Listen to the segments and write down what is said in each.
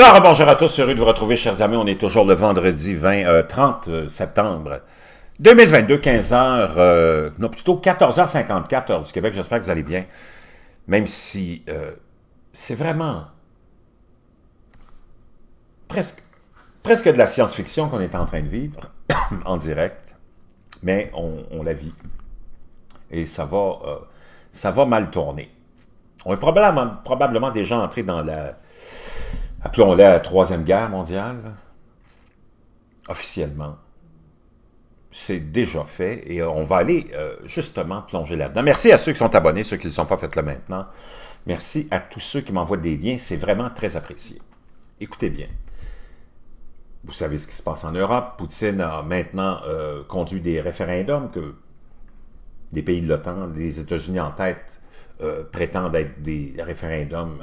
Alors, bonjour à tous, heureux de vous retrouver, chers amis. On est toujours le vendredi 20, 30 euh, euh, septembre 2022, 15h, euh, non, plutôt 14h54, du Québec. J'espère que vous allez bien, même si c'est vraiment presque, presque de la science-fiction qu'on est en train de vivre en direct, mais on, la vit. Et ça va, ça va mal tourner. On est probablement, probablement déjà entré dans la appelons-la la Troisième Guerre mondiale, officiellement, c'est déjà fait et euh, on va aller euh, justement plonger là-dedans. Merci à ceux qui sont abonnés, ceux qui ne sont pas faits là maintenant. Merci à tous ceux qui m'envoient des liens, c'est vraiment très apprécié. Écoutez bien. Vous savez ce qui se passe en Europe. Poutine a maintenant euh, conduit des référendums que des pays de l'OTAN, les États-Unis en tête, prétendent être des référendums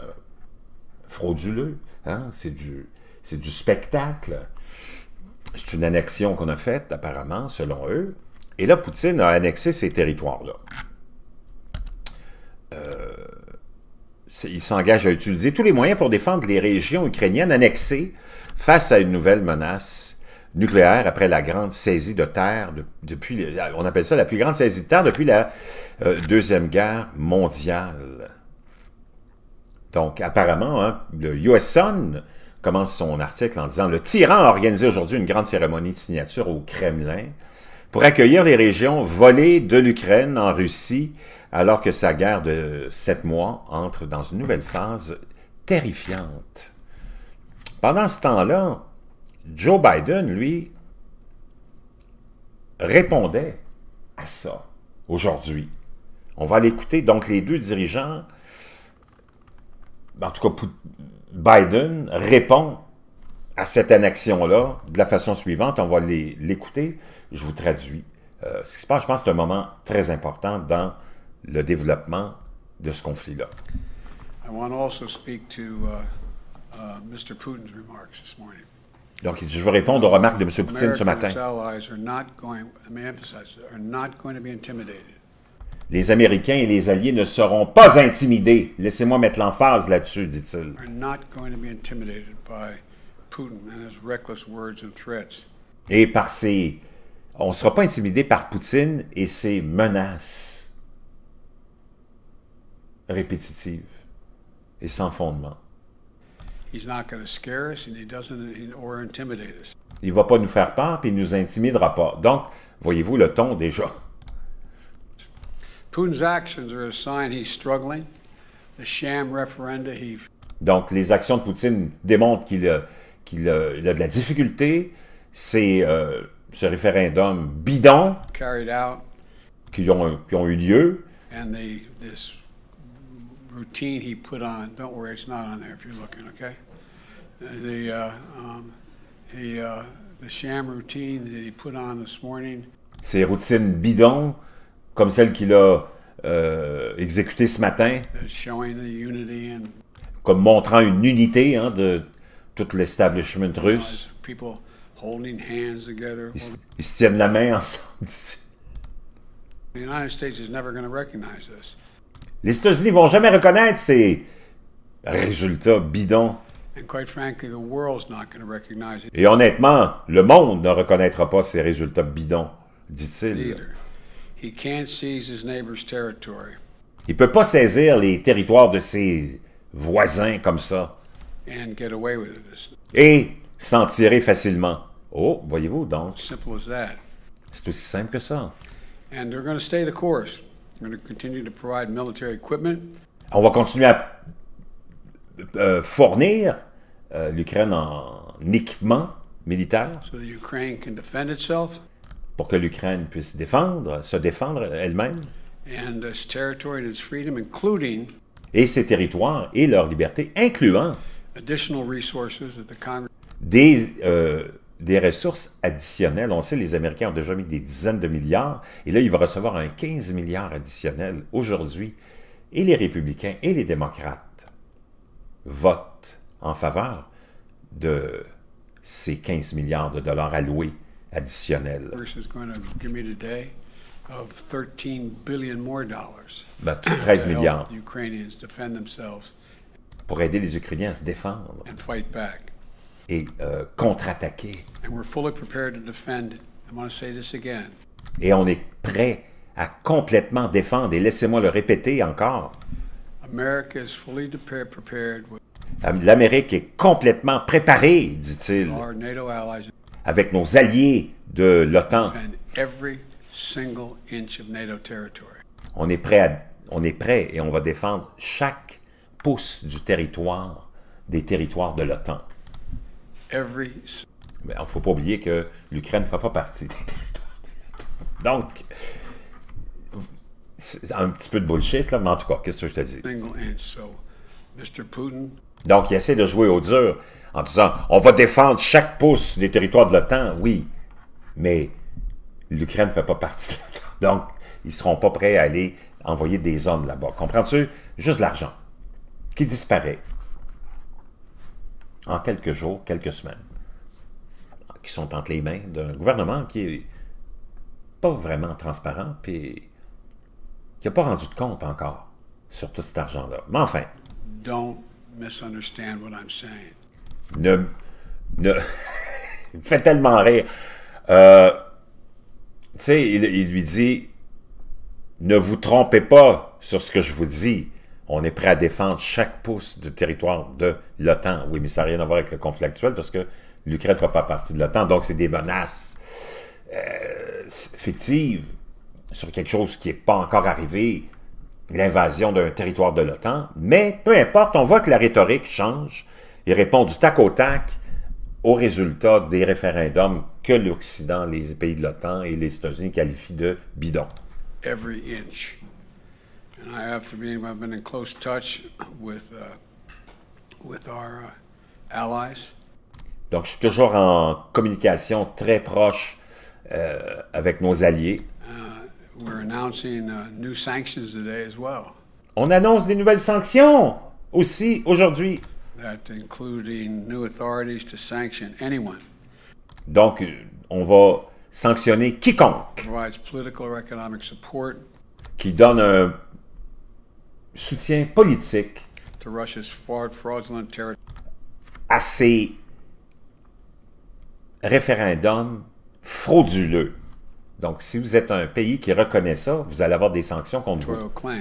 frauduleux. Hein? C'est du, du spectacle. C'est une annexion qu'on a faite, apparemment, selon eux. Et là, Poutine a annexé ces territoires-là. Euh, il s'engage à utiliser tous les moyens pour défendre les régions ukrainiennes annexées face à une nouvelle menace nucléaire après la grande saisie de terre depuis on appelle ça la plus grande saisie de terre depuis la euh, deuxième guerre mondiale. Donc, apparemment, hein, le US Sun commence son article en disant « Le tyran a organisé aujourd'hui une grande cérémonie de signature au Kremlin pour accueillir les régions volées de l'Ukraine en Russie, alors que sa guerre de sept mois entre dans une nouvelle phase terrifiante. » Pendant ce temps-là, Joe Biden, lui, répondait à ça aujourd'hui. On va l'écouter. Donc, les deux dirigeants en tout cas, Biden répond à cette annexion-là de la façon suivante. On va l'écouter. Je vous traduis euh, ce qui se passe. Je pense que c'est un moment très important dans le développement de ce conflit-là. Uh, uh, Donc, je veux répondre aux remarques de M. Poutine ce matin. Les Américains et les Alliés ne seront pas intimidés. Laissez-moi mettre l'emphase là-dessus, dit-il. Et par On ne sera pas intimidé par Poutine et ses menaces répétitives et sans fondement. Il ne va pas nous faire peur et il ne nous intimidera pas. Donc, voyez-vous le ton déjà are he's Donc, les actions de Poutine démontrent qu'il a, qu a, a de la difficulté. C'est euh, ce référendum bidon qui ont, qui ont eu lieu. And they, this routine he put on, don't worry, it's not on there if you're looking, okay? The, uh, um, he uh, the sham routine that he put on this morning. Ces routines bidons comme celle qu'il a euh, exécutée ce matin, comme montrant une unité hein, de tout l'establishment russe. Ils, se tiennent la main ensemble. Les États-Unis ne vont jamais reconnaître ces résultats bidons. Et honnêtement, le monde ne reconnaîtra pas ces résultats bidons, dit-il. He can't seize his neighbor's territory. Il peut pas saisir les territoires de ses voisins comme ça. And get away with it. Et s'en tirer facilement. Oh, voyez-vous donc. C'est aussi simple que ça. And they're going to stay the course. They're going to continue to provide military equipment. On va continuer à euh, fournir euh, l'Ukraine en équipement militaire. So the Ukraine can defend itself pour que l'Ukraine puisse défendre, se défendre elle-même. Et ses territoires et leur liberté, incluant des, euh, des ressources additionnelles. On sait, les Américains ont déjà mis des dizaines de milliards, et là, il va recevoir un 15 milliards additionnel aujourd'hui. Et les républicains et les démocrates votent en faveur de ces 15 milliards de dollars alloués additionnel. 13 ben, milliards pour aider les Ukrainiens à se défendre et euh, contre-attaquer. Et on est prêt à complètement défendre, et laissez-moi le répéter encore, l'Amérique est complètement préparée, dit-il avec nos alliés de l'OTAN. On est prêt, on est prêt et on va défendre chaque pouce du territoire, des territoires de l'OTAN. il ne faut pas oublier que l'Ukraine ne fait pas partie des territoires de l'OTAN. Donc, un petit peu de bullshit, là, mais en tout cas, qu'est-ce que je te dis? Donc, il essaie de jouer au dur en disant on va défendre chaque pouce des territoires de l'OTAN, oui, mais l'Ukraine ne fait pas partie de l'OTAN. Donc, ils ne seront pas prêts à aller envoyer des hommes là-bas. Comprends-tu? Juste l'argent qui disparaît en quelques jours, quelques semaines, qui sont entre les mains d'un gouvernement qui est pas vraiment transparent, et qui n'a pas rendu de compte encore sur tout cet argent-là. Mais enfin. Donc, misunderstand what I'm saying. Ne, ne il me fait tellement rire. Euh, tu sais, il, lui dit, ne vous trompez pas sur ce que je vous dis. On est prêt à défendre chaque pouce de territoire de l'OTAN. Oui, mais ça n'a rien à voir avec le conflit actuel parce que l'Ukraine ne fait pas partie de l'OTAN, donc c'est des menaces euh, fictives sur quelque chose qui n'est pas encore arrivé l'invasion d'un territoire de l'OTAN, mais peu importe, on voit que la rhétorique change. Il répond du tac au tac aux résultats des référendums que l'Occident, les pays de l'OTAN et les États-Unis qualifient de bidons. Donc, je suis toujours en communication très proche euh, avec nos alliés. Uh, on annonce des nouvelles sanctions aussi aujourd'hui. Donc, euh, on va sanctionner quiconque qui donne un soutien politique à ces référendums frauduleux. Donc, si vous êtes un pays qui reconnaît ça, vous allez avoir des sanctions contre vous.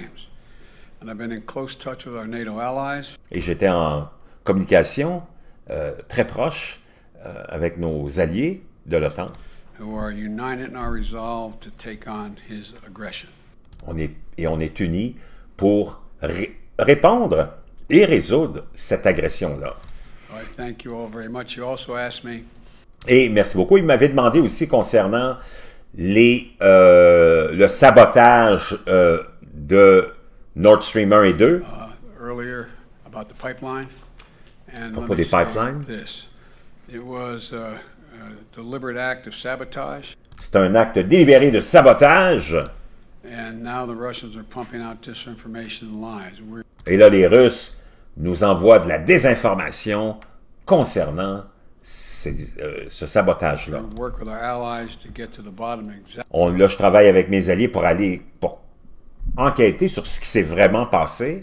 Et j'étais en communication euh, très proche euh, avec nos alliés de l'OTAN. On est, et on est unis pour répondre et résoudre cette agression-là. Et merci beaucoup. Il m'avait demandé aussi concernant euh, le sabotage euh, de Nord Stream 1 et 2. À uh, propos des pipelines. Uh, C'est un acte délibéré de sabotage. Et là, les Russes nous envoient de la désinformation concernant euh, ce sabotage-là. On, là, je travaille avec mes alliés pour aller pour enquêter sur ce qui s'est vraiment passé,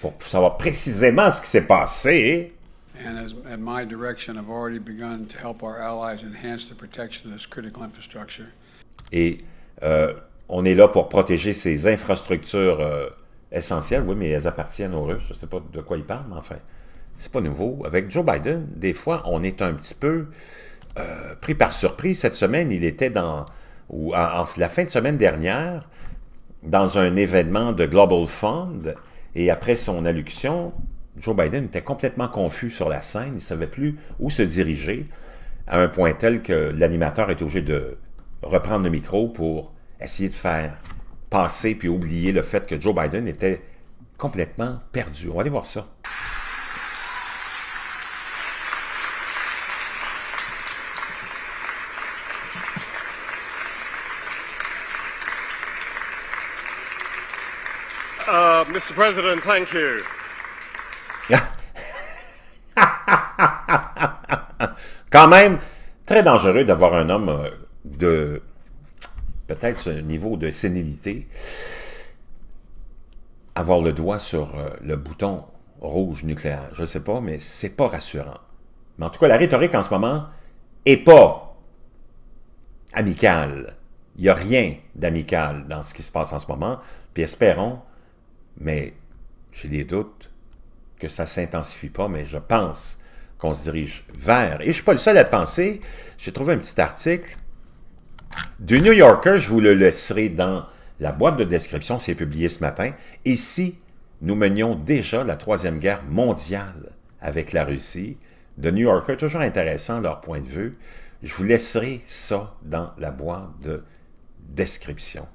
pour savoir précisément ce qui s'est passé. Et euh, on est là pour protéger ces infrastructures euh, essentielles. Oui, mais elles appartiennent aux Russes. Je ne sais pas de quoi ils parlent, mais enfin c'est pas nouveau. Avec Joe Biden, des fois, on est un petit peu euh, pris par surprise. Cette semaine, il était dans, ou en, la fin de semaine dernière, dans un événement de Global Fund, et après son allocution, Joe Biden était complètement confus sur la scène, il ne savait plus où se diriger, à un point tel que l'animateur est obligé de reprendre le micro pour essayer de faire passer puis oublier le fait que Joe Biden était complètement perdu. On va aller voir ça. Uh, Monsieur Mr. President, thank Quand même, très dangereux d'avoir un homme euh, de peut-être ce niveau de sénilité avoir le doigt sur euh, le bouton rouge nucléaire. Je ne sais pas, mais c'est pas rassurant. Mais en tout cas, la rhétorique en ce moment n'est pas amicale. Il n'y a rien d'amical dans ce qui se passe en ce moment. Puis espérons mais j'ai des doutes que ça ne s'intensifie pas, mais je pense qu'on se dirige vers. Et je ne suis pas le seul à le penser. J'ai trouvé un petit article du New Yorker, je vous le laisserai dans la boîte de description, c'est publié ce matin. Et si nous menions déjà la Troisième Guerre mondiale avec la Russie, de New Yorker, toujours intéressant leur point de vue, je vous laisserai ça dans la boîte de description.